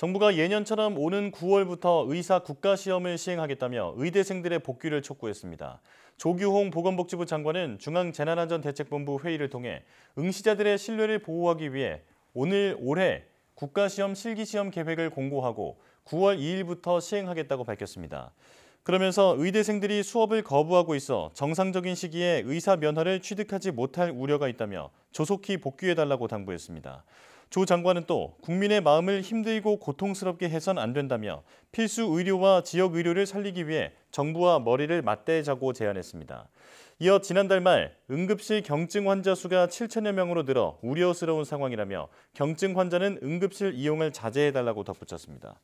정부가 예년처럼 오는 9월부터 의사 국가시험을 시행하겠다며 의대생들의 복귀를 촉구했습니다. 조규홍 보건복지부 장관은 중앙재난안전대책본부 회의를 통해 응시자들의 신뢰를 보호하기 위해 오늘 올해 국가시험 실기시험 계획을 공고하고 9월 2일부터 시행하겠다고 밝혔습니다. 그러면서 의대생들이 수업을 거부하고 있어 정상적인 시기에 의사 면허를 취득하지 못할 우려가 있다며 조속히 복귀해달라고 당부했습니다. 조 장관은 또 국민의 마음을 힘들고 고통스럽게 해선 안 된다며 필수 의료와 지역 의료를 살리기 위해 정부와 머리를 맞대자고 제안했습니다. 이어 지난달 말 응급실 경증 환자 수가 7천여 명으로 늘어 우려스러운 상황이라며 경증 환자는 응급실 이용을 자제해달라고 덧붙였습니다.